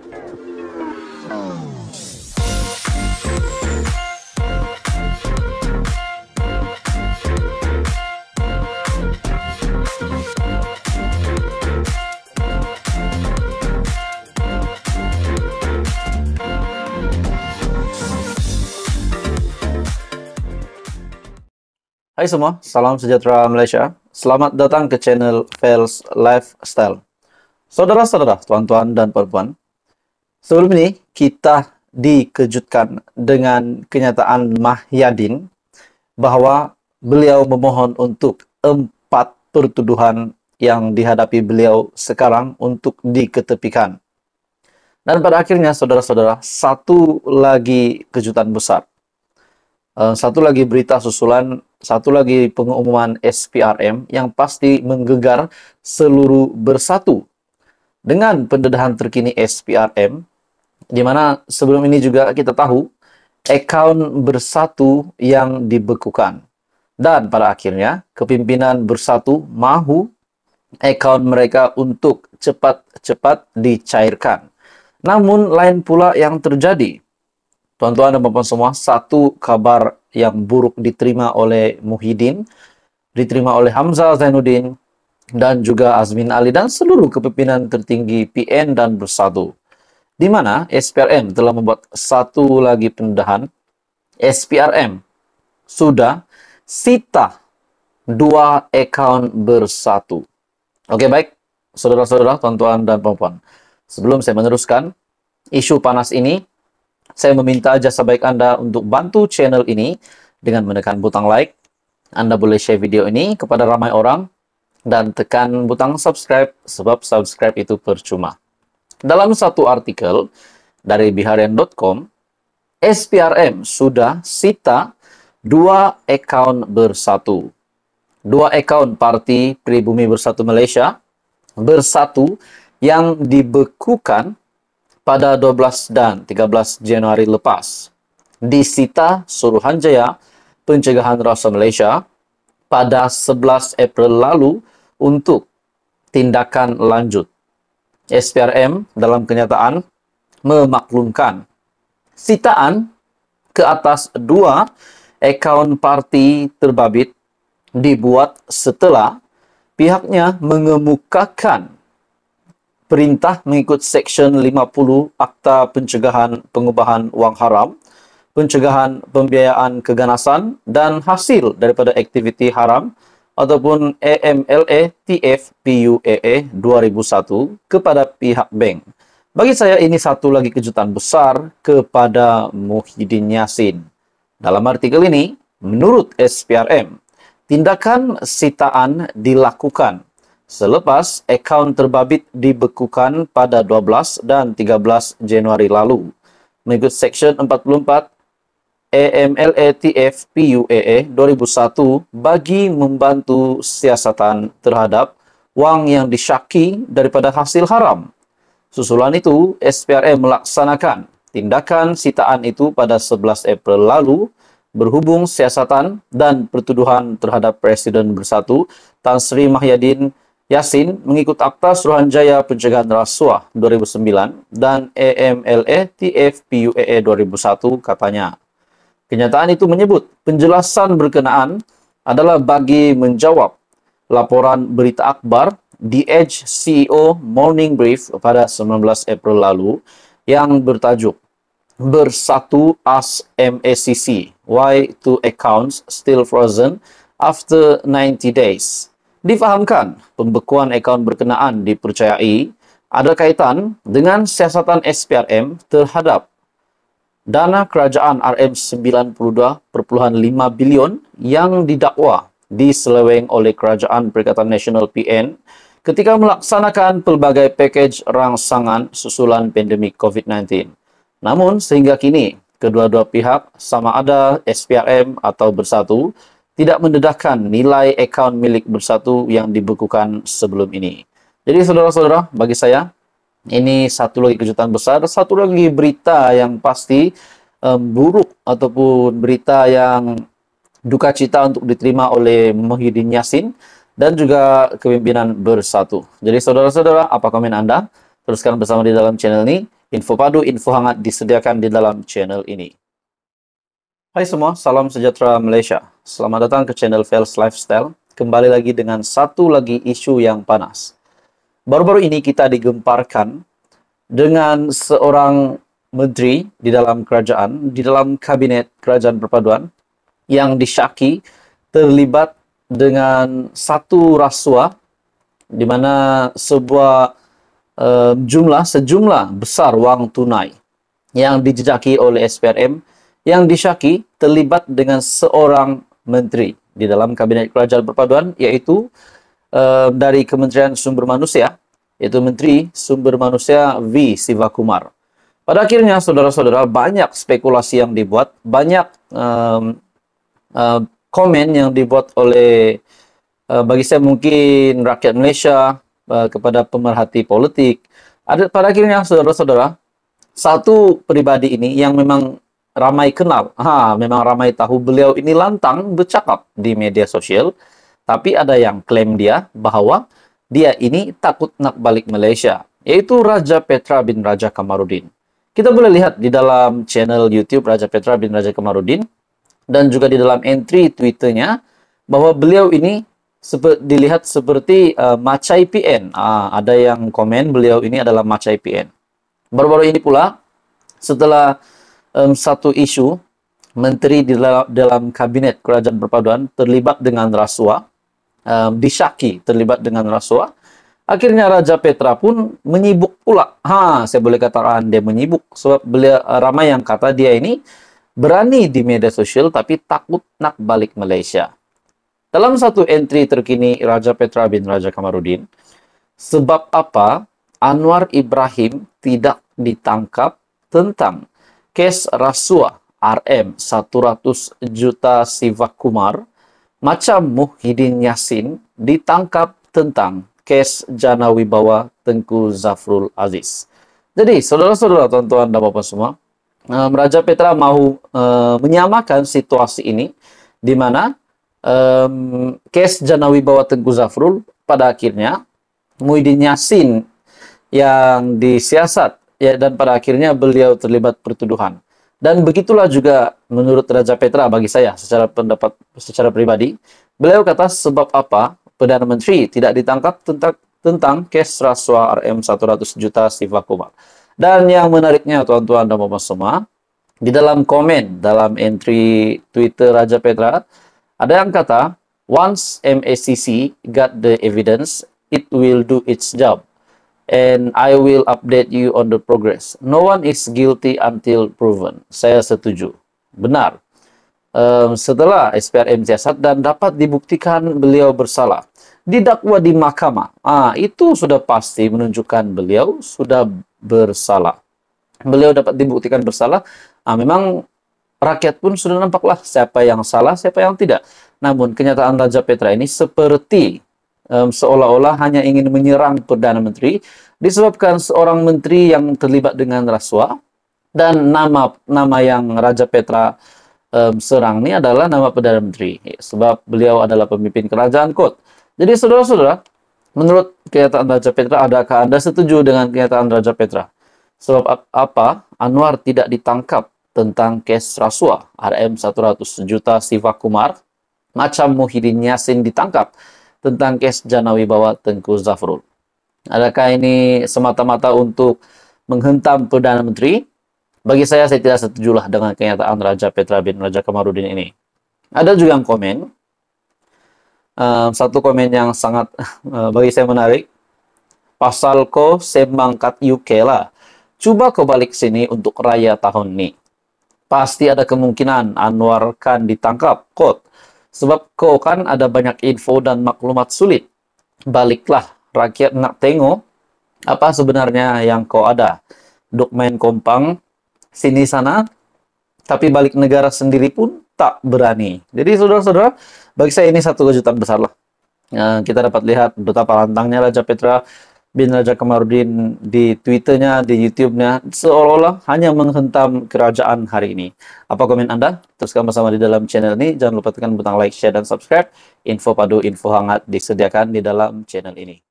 Hai semua, salam sejahtera Malaysia. Selamat datang ke channel Fails Lifestyle. Saudara-saudara, tuan-tuan dan perempuan, Sebelum ini kita dikejutkan dengan kenyataan Mahyadin bahwa beliau memohon untuk empat pertuduhan yang dihadapi beliau sekarang untuk diketepikan. Dan pada akhirnya, saudara-saudara, satu lagi kejutan besar. Eh, satu lagi berita susulan, satu lagi pengumuman SPRM yang pasti menggegar seluruh bersatu. Dengan pendedahan terkini SPRM, di mana sebelum ini juga kita tahu, account bersatu yang dibekukan. Dan pada akhirnya, kepimpinan bersatu mahu account mereka untuk cepat-cepat dicairkan. Namun lain pula yang terjadi. Tuan-tuan dan bapak semua, satu kabar yang buruk diterima oleh Muhyiddin, diterima oleh Hamzah Zainuddin, dan juga Azmin Ali dan seluruh kepimpinan tertinggi PN dan Bersatu di mana SPRM telah membuat satu lagi pendahan. SPRM sudah sita dua account bersatu. Oke, baik. Saudara-saudara, tuan-tuan dan perempuan. Sebelum saya meneruskan isu panas ini, saya meminta jasa baik Anda untuk bantu channel ini dengan menekan butang like. Anda boleh share video ini kepada ramai orang dan tekan butang subscribe sebab subscribe itu percuma. Dalam satu artikel dari biharian.com, SPRM sudah sita dua account bersatu. Dua account Parti Pribumi Bersatu Malaysia bersatu yang dibekukan pada 12 dan 13 Januari lepas disita Suruhanjaya Pencegahan Rasa Malaysia pada 11 April lalu untuk tindakan lanjut. SPRM dalam kenyataan memaklumkan sitaan ke atas dua akaun parti terbabit dibuat setelah pihaknya mengemukakan perintah mengikut Seksyen 50 Akta Pencegahan Pengubahan Wang Haram, Pencegahan Pembiayaan Keganasan dan Hasil daripada Aktiviti Haram ataupun AMLE TFPUEE 2001 kepada pihak bank. Bagi saya ini satu lagi kejutan besar kepada Muhyiddin Yassin. Dalam artikel ini, menurut SPRM, tindakan sitaan dilakukan selepas akaun terbabit dibekukan pada 12 dan 13 Januari lalu. Mengikut Section 44 AMLATF PUAE 2001 bagi membantu siasatan terhadap uang yang disyaki daripada hasil haram. Susulan itu, SPRM melaksanakan tindakan sitaan itu pada 11 April lalu berhubung siasatan dan pertuduhan terhadap Presiden Bersatu Tan Sri Mahyadin Yasin mengikut Akta Suruhanjaya Pencegahan Rasuah 2009 dan AMLE TFPUEE 2001 katanya. Kenyataan itu menyebut penjelasan berkenaan adalah bagi menjawab laporan berita akbar di Edge CEO Morning Brief pada 19 April lalu yang bertajuk Bersatu as MACC, why two accounts still frozen after 90 days? Difahamkan pembekuan akaun berkenaan dipercayai ada kaitan dengan siasatan SPRM terhadap Dana kerajaan RM92.5 bilion yang didakwa diseleweng oleh Kerajaan Perikatan Nasional PN ketika melaksanakan pelbagai pakej rangsangan susulan pandemik COVID-19. Namun, sehingga kini, kedua-dua pihak sama ada SPRM atau Bersatu tidak mendedahkan nilai akaun milik Bersatu yang dibekukan sebelum ini. Jadi, saudara-saudara, bagi saya, ini satu lagi kejutan besar, satu lagi berita yang pasti um, buruk ataupun berita yang duka cita untuk diterima oleh Muhyiddin Yassin dan juga kepimpinan bersatu. Jadi saudara-saudara, apa komen Anda? Teruskan bersama di dalam channel ini. Info padu, info hangat disediakan di dalam channel ini. Hai semua, salam sejahtera Malaysia. Selamat datang ke channel Fels Lifestyle. Kembali lagi dengan satu lagi isu yang panas. Baru-baru ini kita digemparkan dengan seorang menteri di dalam kerajaan, di dalam kabinet kerajaan perpaduan yang disyaki terlibat dengan satu rasuah di mana sebuah uh, jumlah sejumlah besar wang tunai yang dijejaki oleh SPRM yang disyaki terlibat dengan seorang menteri di dalam kabinet kerajaan perpaduan yaitu uh, dari Kementerian Sumber Manusia yaitu Menteri Sumber Manusia V. Sivakumar. Pada akhirnya, saudara-saudara, banyak spekulasi yang dibuat, banyak um, uh, komen yang dibuat oleh uh, bagi saya mungkin rakyat Malaysia uh, kepada pemerhati politik. Ada pada akhirnya, saudara-saudara, satu pribadi ini yang memang ramai kenal, ha, memang ramai tahu beliau ini lantang bercakap di media sosial, tapi ada yang klaim dia bahwa dia ini takut nak balik Malaysia, yaitu Raja Petra bin Raja Kamarudin. Kita boleh lihat di dalam channel YouTube Raja Petra bin Raja Kamarudin dan juga di dalam entry Twitternya bahwa beliau ini sepe dilihat seperti uh, Macai PN. Ah, ada yang komen beliau ini adalah Macai PN. Baru-baru ini pula setelah um, satu isu menteri di dalam kabinet kerajaan perpaduan terlibat dengan rasuah um, disyaki terlibat dengan rasuah. Akhirnya Raja Petra pun menyibuk pula. Ha, saya boleh katakan dia menyibuk sebab beliau ramai yang kata dia ini berani di media sosial tapi takut nak balik Malaysia. Dalam satu entry terkini Raja Petra bin Raja Kamarudin, sebab apa Anwar Ibrahim tidak ditangkap tentang kes rasuah RM 100 juta Kumar macam Muhyiddin Yassin ditangkap tentang kes Jana Wibawa Tengku Zafrul Aziz. Jadi, saudara-saudara, tuan-tuan dan bapak semua, eh, Raja Petra mahu uh, eh, menyamakan situasi ini di mana um, kes Jana Wibawa Tengku Zafrul pada akhirnya Muhyiddin Yassin yang disiasat ya dan pada akhirnya beliau terlibat pertuduhan. Dan begitulah juga menurut Raja Petra bagi saya secara pendapat secara pribadi. Beliau kata sebab apa Perdana Menteri tidak ditangkap tentang tentang kes rasuah RM 100 juta Siva Kumar. Dan yang menariknya tuan-tuan dan bapak semua, di dalam komen dalam entry Twitter Raja Petra ada yang kata once MACC got the evidence, it will do its job and I will update you on the progress. No one is guilty until proven. Saya setuju. Benar. Um, setelah SPRM siasat dan dapat dibuktikan beliau bersalah. Didakwa di mahkamah. Ah, itu sudah pasti menunjukkan beliau sudah bersalah. Beliau dapat dibuktikan bersalah. Ah, memang rakyat pun sudah nampaklah siapa yang salah, siapa yang tidak. Namun kenyataan Raja Petra ini seperti um, seolah-olah hanya ingin menyerang Perdana Menteri disebabkan seorang menteri yang terlibat dengan rasuah dan nama nama yang Raja Petra um, serang ini adalah nama Perdana Menteri sebab beliau adalah pemimpin kerajaan Kot. Jadi saudara-saudara, menurut kenyataan Raja Petra adakah Anda setuju dengan kenyataan Raja Petra? Sebab apa? Anwar tidak ditangkap tentang kes rasuah RM 100 juta Siva Kumar macam Muhyiddin Yassin ditangkap tentang kes Janawi Bawa Tengku Zafrul. Adakah ini semata-mata untuk menghentam Perdana Menteri? Bagi saya, saya tidak setujulah dengan kenyataan Raja Petra bin Raja Kamarudin ini. Ada juga yang komen, um, satu komen yang sangat eh, bagi saya menarik. Pasal ko semangkat Yukela. Coba kau balik sini untuk raya tahun ini. Pasti ada kemungkinan Anwar kan ditangkap. Kot, Sebab kau kan ada banyak info dan maklumat sulit. Baliklah, rakyat nak tengok apa sebenarnya yang kau ada. Dokumen kompang, sini sana, tapi balik negara sendiri pun tak berani. Jadi saudara-saudara, bagi saya ini satu kejutan besar lah. Nah, ya, kita dapat lihat betapa lantangnya Raja Petra bin Raja Kamarudin di Twitternya, di YouTube-nya, seolah-olah hanya menghentam kerajaan hari ini. Apa komen Anda? Teruskan bersama di dalam channel ini. Jangan lupa tekan butang like, share, dan subscribe. Info padu, info hangat disediakan di dalam channel ini.